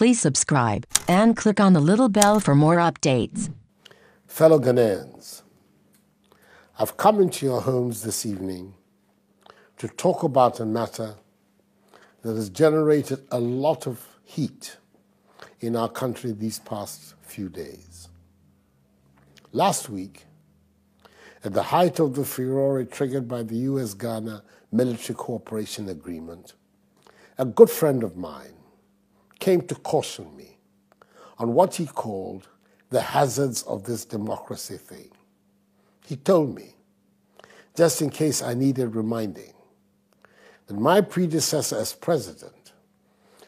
Please subscribe and click on the little bell for more updates. Fellow Ghanaians, I've come into your homes this evening to talk about a matter that has generated a lot of heat in our country these past few days. Last week, at the height of the furore triggered by the US Ghana Military Cooperation Agreement, a good friend of mine, came to caution me on what he called the hazards of this democracy thing. He told me, just in case I needed reminding, that my predecessor as president,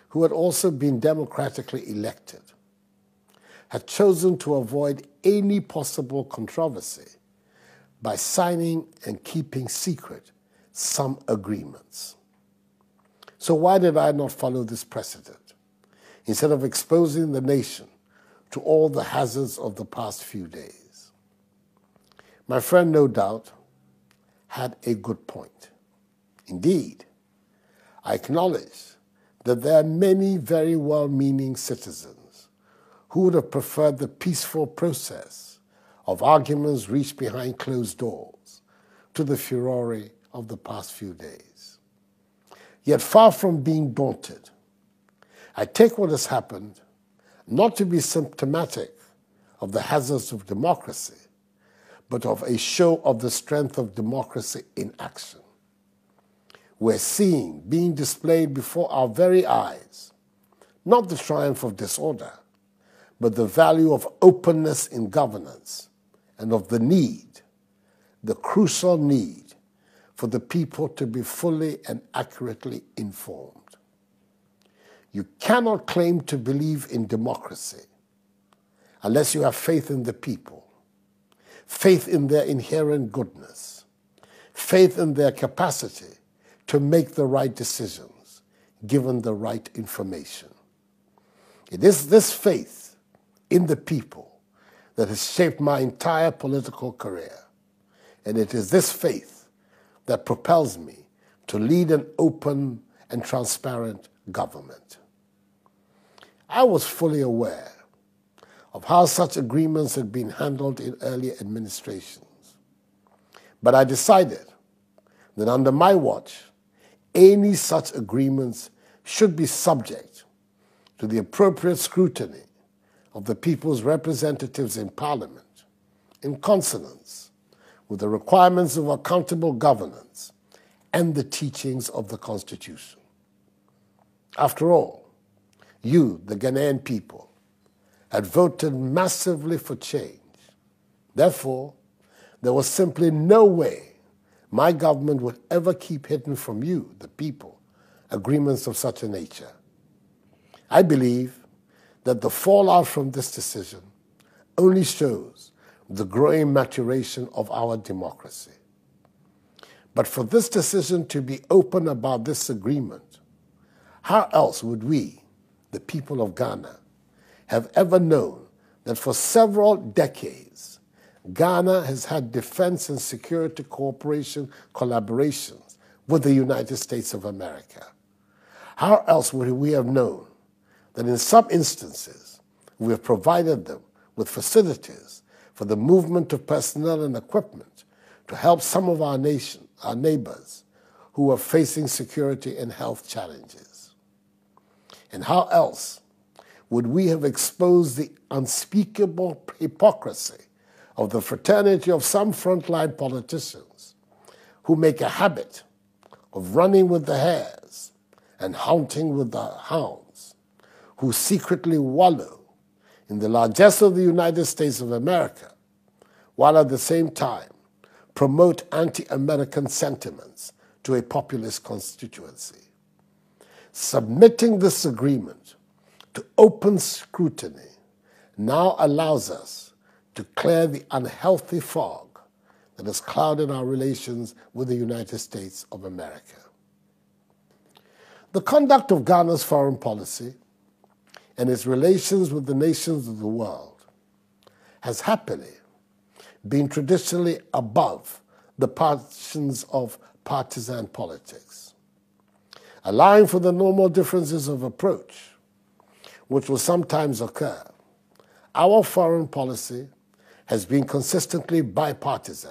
who had also been democratically elected, had chosen to avoid any possible controversy by signing and keeping secret some agreements. So, why did I not follow this precedent? instead of exposing the nation to all the hazards of the past few days. My friend, no doubt, had a good point. Indeed, I acknowledge that there are many very well meaning citizens who would have preferred the peaceful process of arguments reached behind closed doors to the furore of the past few days. Yet, far from being daunted, I take what has happened not to be symptomatic of the hazards of democracy, but of a show of the strength of democracy in action. We're seeing being displayed before our very eyes not the triumph of disorder, but the value of openness in governance and of the need, the crucial need, for the people to be fully and accurately informed. You cannot claim to believe in democracy unless you have faith in the people, faith in their inherent goodness, faith in their capacity to make the right decisions given the right information. It is this faith in the people that has shaped my entire political career, and it is this faith that propels me to lead an open and transparent government. I was fully aware of how such agreements had been handled in earlier administrations. But I decided that under my watch, any such agreements should be subject to the appropriate scrutiny of the people's representatives in Parliament in consonance with the requirements of accountable governance and the teachings of the Constitution. After all, you, the Ghanaian people, had voted massively for change. Therefore, there was simply no way my government would ever keep hidden from you, the people, agreements of such a nature. I believe that the fallout from this decision only shows the growing maturation of our democracy. But for this decision to be open about this agreement, how else would we, the people of Ghana, have ever known that for several decades, Ghana has had defense and security cooperation collaborations with the United States of America. How else would we have known that in some instances we have provided them with facilities for the movement of personnel and equipment to help some of our nation, our neighbors, who are facing security and health challenges? And how else would we have exposed the unspeakable hypocrisy of the fraternity of some frontline politicians who make a habit of running with the hares and hunting with the hounds, who secretly wallow in the largesse of the United States of America, while at the same time promote anti American sentiments to a populist constituency. Submitting this agreement to open scrutiny now allows us to clear the unhealthy fog that has clouded our relations with the United States of America. The conduct of Ghana's foreign policy and its relations with the nations of the world has happily been traditionally above the passions of partisan politics allowing for the normal differences of approach which will sometimes occur, our foreign policy has been consistently bipartisan,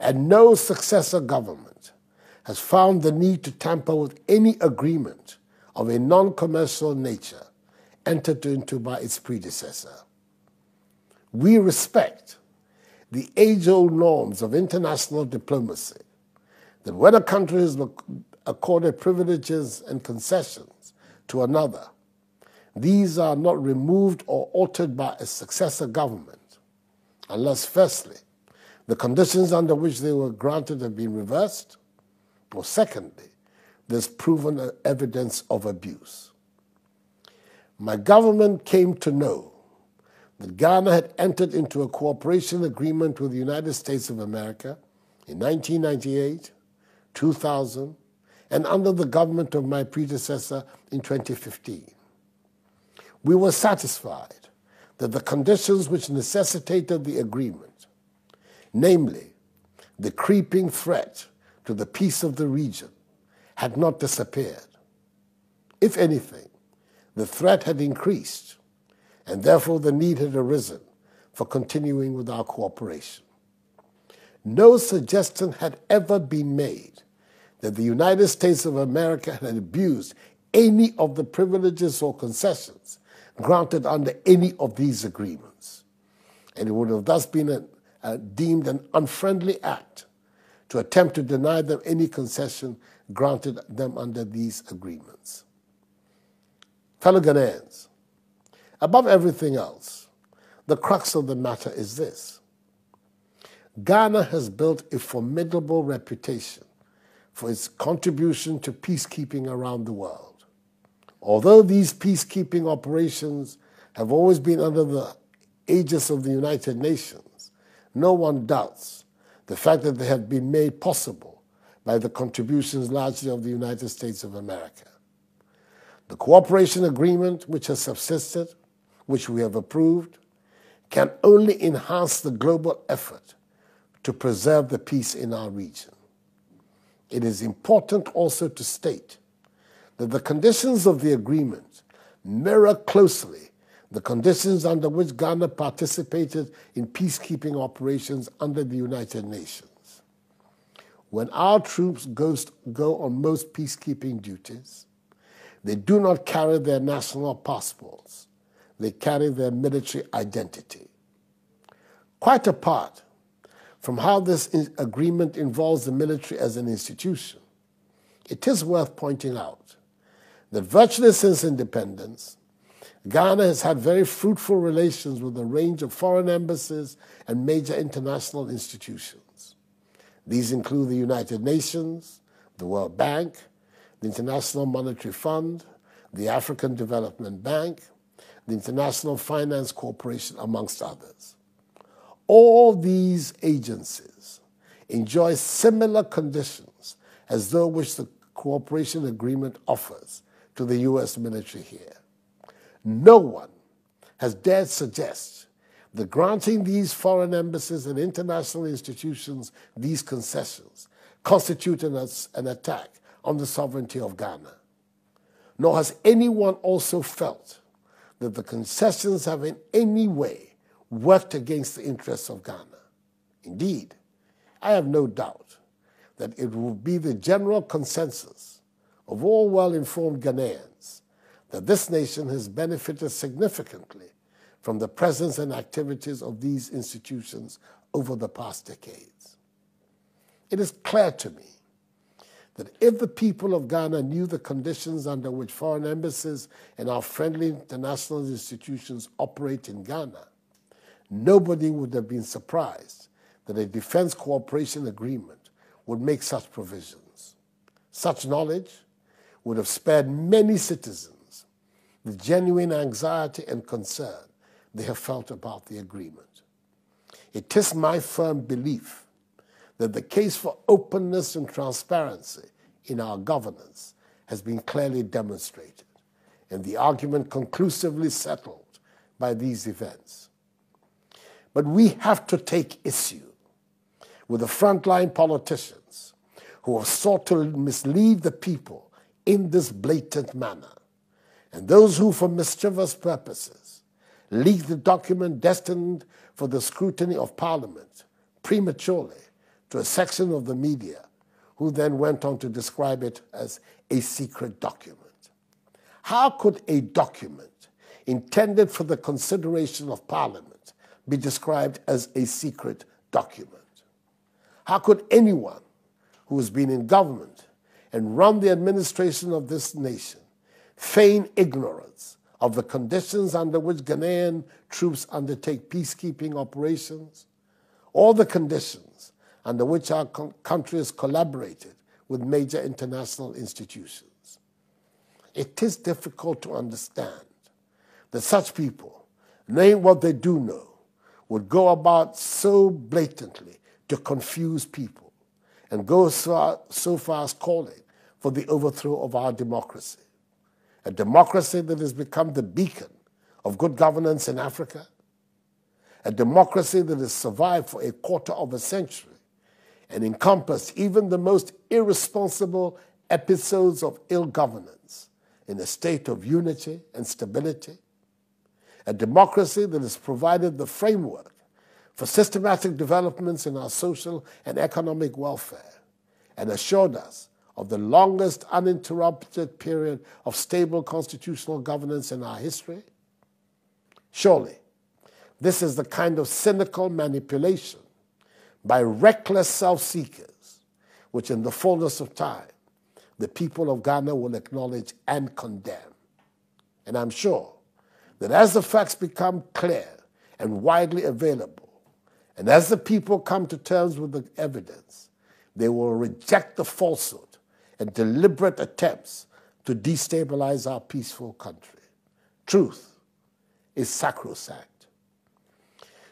and no successor government has found the need to tamper with any agreement of a non commercial nature entered into by its predecessor. We respect the age old norms of international diplomacy that when a country accorded privileges and concessions to another. These are not removed or altered by a successor government, unless, firstly, the conditions under which they were granted have been reversed, or secondly, there's proven evidence of abuse. My government came to know that Ghana had entered into a cooperation agreement with the United States of America in 1998, 2000, and under the government of my predecessor in 2015. We were satisfied that the conditions which necessitated the agreement, namely the creeping threat to the peace of the region, had not disappeared. If anything, the threat had increased, and therefore the need had arisen for continuing with our cooperation. No suggestion had ever been made that the United States of America had abused any of the privileges or concessions granted under any of these agreements. And it would have thus been a, uh, a, uh, deemed an unfriendly act to attempt to deny them any concession granted them under these agreements. Fellow Ghanaians, above everything else, the crux of the matter is this Ghana has built a formidable reputation for its contribution to peacekeeping around the world. Although these peacekeeping operations have always been under the aegis of the United Nations, no one doubts the fact that they have been made possible by the contributions largely of the United States of America. The cooperation agreement which has subsisted, which we have approved, can only enhance the global effort to preserve the peace in our region. It is important also to state that the conditions of the agreement mirror closely the conditions under which Ghana participated in peacekeeping operations under the United Nations. When our troops go on most peacekeeping duties, they do not carry their national passports, they carry their military identity. Quite apart from how this agreement involves the military as an institution, it is worth pointing out that virtually since independence, Ghana has had very fruitful relations with a range of foreign embassies and major international institutions. These include the United Nations, the World Bank, the International Monetary Fund, the African Development Bank, the International Finance Corporation, amongst others. All these agencies enjoy similar conditions as those which the cooperation agreement offers to the U.S. military here. No one has dared suggest that granting these foreign embassies and international institutions these concessions constitute an, attack on the sovereignty of Ghana. Nor has anyone also felt that the concessions have in any way worked against the interests of Ghana. Indeed, I have no doubt that it will be the general consensus of all well informed Ghanaians that this nation has benefited significantly from the presence and activities of these institutions over the past decades. It is clear to me that if the people of Ghana knew the conditions under which foreign embassies and our friendly international institutions operate in Ghana, Nobody would have been surprised that a defense cooperation agreement would make such provisions. Such knowledge would have spared many citizens the genuine anxiety and concern they have felt about the agreement. It is my firm belief that the case for openness and transparency in our governance has been clearly demonstrated, and the argument conclusively settled by these events. But we have to take issue with the frontline politicians who have sought to mislead the people in this blatant manner, and those who, for mischievous purposes, leaked the document destined for the scrutiny of Parliament prematurely to a section of the media who then went on to describe it as a secret document. How could a document intended for the consideration of Parliament be described as a secret document? How could anyone who has been in government and run the administration of this nation feign ignorance of the conditions under which Ghanaian troops undertake peacekeeping operations, or the conditions under which our country has collaborated with major international institutions. It is difficult to understand that such people, knowing what they do know, would go about so blatantly to confuse people and go so, so far as calling for the overthrow of our democracy. A democracy that has become the beacon of good governance in Africa, a democracy that has survived for a quarter of a century and encompassed even the most irresponsible episodes of ill governance in a state of unity and stability a democracy that has provided the framework for systematic developments in our social and economic welfare and assured us of the longest uninterrupted period of stable constitutional governance in our history? Surely, this is the kind of cynical manipulation by reckless self seekers, which in the fullness of time, the people of Ghana will acknowledge and condemn. And I'm sure that as the facts become clear and widely available, and as the people come to terms with the evidence, they will reject the falsehood and deliberate attempts to destabilize our peaceful country. Truth is sacrosanct.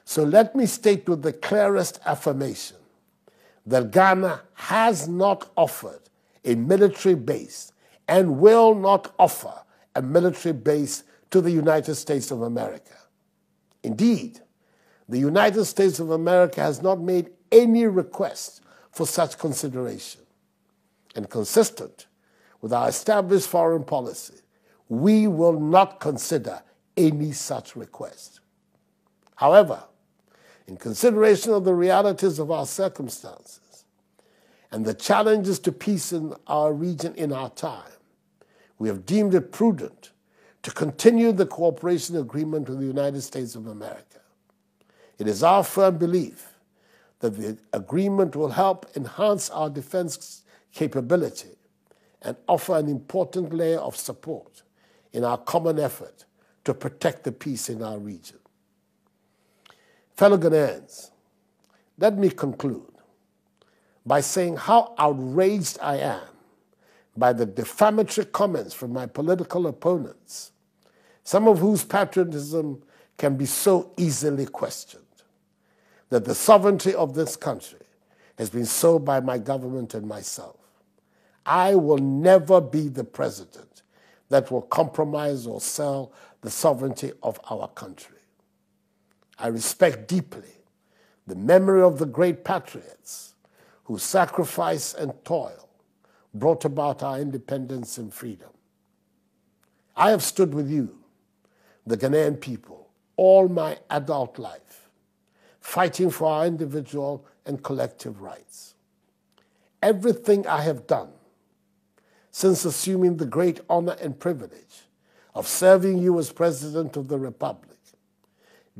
So let me state with the clearest affirmation that Ghana has not offered a military base and will not offer a military base to the United States of America. Indeed, the United States of America has not made any request for such consideration. And consistent with our established foreign policy, we will not consider any such request. However, in consideration of the realities of our circumstances and the challenges to peace in our region in our time, we have deemed it prudent to continue the cooperation agreement with the United States of America. It is our firm belief that the agreement will help enhance our defense capability and offer an important layer of support in our common effort to protect the peace in our region. Fellow Ghanaians, let me conclude by saying how outraged I am by the defamatory comments from my political opponents some of whose patriotism can be so easily questioned, that the sovereignty of this country has been sold by my government and myself. I will never be the president that will compromise or sell the sovereignty of our country. I respect deeply the memory of the great patriots whose sacrifice and toil brought about our independence and freedom. I have stood with you the Ghanaian people, all my adult life, fighting for our individual and collective rights. Everything I have done since assuming the great honor and privilege of serving you as President of the Republic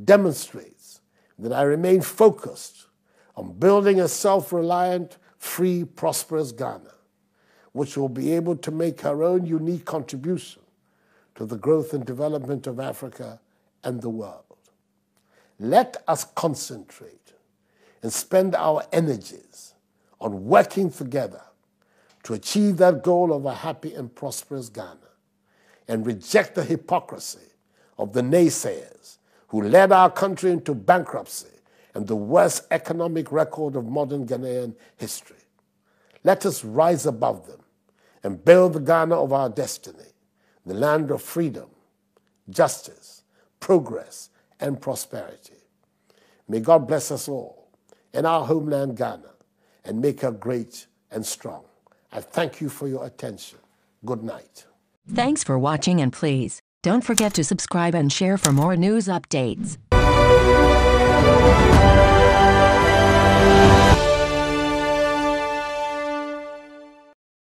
demonstrates that I remain focused on building a self reliant, free, prosperous Ghana, which will be able to make her own unique contribution to the growth and development of Africa and the world. Let us concentrate and spend our energies on working together to achieve that goal of a happy and prosperous Ghana and reject the hypocrisy of the naysayers who led our country into bankruptcy and the worst economic record of modern Ghanaian history. Let us rise above them and build the Ghana of our destiny the land of freedom, justice, progress, and prosperity. May God bless us all and our homeland, Ghana, and make her great and strong. I thank you for your attention. Good night. Thanks for watching, and please don't forget to subscribe and share for more news updates.